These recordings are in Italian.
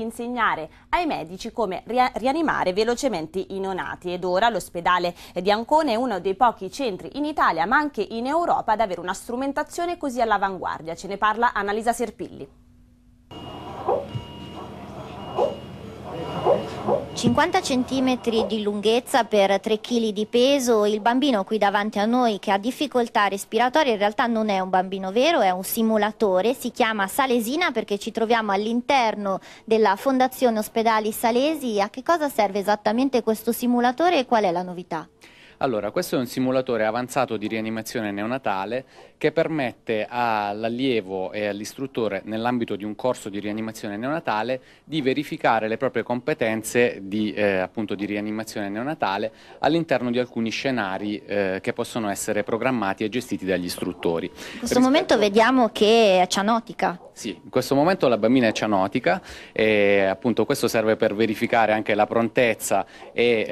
insegnare ai medici come rianimare velocemente i neonati ed ora l'ospedale di Ancone è uno dei pochi centri in Italia ma anche in Europa ad avere una strumentazione così all'avanguardia. Ce ne parla Annalisa Serpilli. 50 cm di lunghezza per 3 kg di peso, il bambino qui davanti a noi che ha difficoltà respiratorie in realtà non è un bambino vero, è un simulatore, si chiama Salesina perché ci troviamo all'interno della Fondazione Ospedali Salesi. A che cosa serve esattamente questo simulatore e qual è la novità? Allora, questo è un simulatore avanzato di rianimazione neonatale che permette all'allievo e all'istruttore, nell'ambito di un corso di rianimazione neonatale, di verificare le proprie competenze di, eh, appunto, di rianimazione neonatale all'interno di alcuni scenari eh, che possono essere programmati e gestiti dagli istruttori. In questo Rispetto... momento vediamo che è cianotica. Sì, in questo momento la bambina è cianotica e appunto questo serve per verificare anche la prontezza e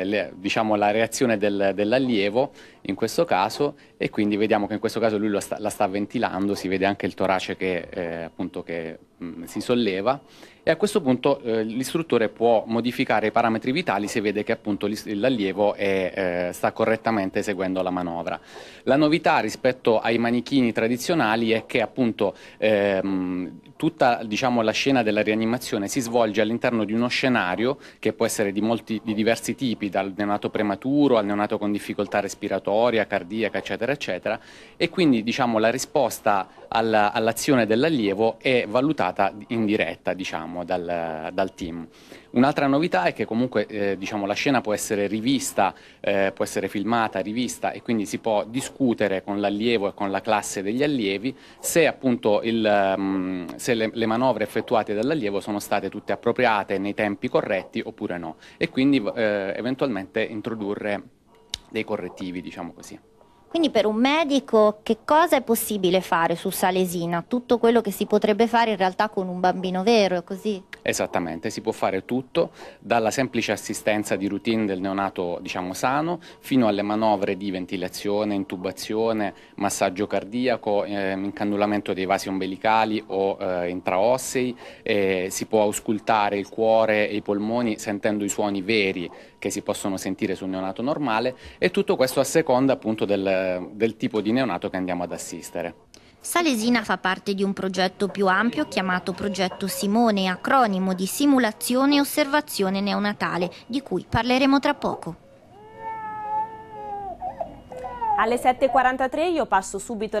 eh, le, diciamo, la reazione del, dell'allievo in questo caso e quindi vediamo che in questo caso lui sta, la sta ventilando, si vede anche il torace che, eh, appunto, che Mm, si solleva e a questo punto eh, l'istruttore può modificare i parametri vitali se vede che appunto l'allievo eh, sta correttamente eseguendo la manovra. La novità rispetto ai manichini tradizionali è che appunto ehm, tutta diciamo, la scena della rianimazione si svolge all'interno di uno scenario che può essere di, molti, di diversi tipi, dal neonato prematuro al neonato con difficoltà respiratoria, cardiaca, eccetera, eccetera, e quindi diciamo, la risposta all'azione all dell'allievo è valutata trattata in diretta diciamo, dal, dal team. Un'altra novità è che comunque eh, diciamo, la scena può essere rivista, eh, può essere filmata, rivista e quindi si può discutere con l'allievo e con la classe degli allievi se, appunto, il, mh, mm, se le, le, manovre effettuate dall'allievo sono state tutte appropriate nei tempi corretti oppure no e quindi eh, eventualmente introdurre dei correttivi, diciamo così. Quindi per un medico che cosa è possibile fare su Salesina? Tutto quello che si potrebbe fare in realtà con un bambino vero, è così? Esattamente, si può fare tutto, dalla semplice assistenza di routine del neonato diciamo sano, fino alle manovre di ventilazione, intubazione, massaggio cardiaco, eh, incannullamento dei vasi ombelicali o eh, intraossei, eh, si può auscultare il cuore e i polmoni sentendo i suoni veri che si possono sentire su un neonato normale e tutto questo a seconda appunto del Ehm, del, tipo di neonato che andiamo ad assistere. Salesina fa parte di un progetto più ampio chiamato Progetto Simone, acronimo di simulazione e osservazione neonatale, di cui parleremo tra poco. Alle 7.43 io passo subito la...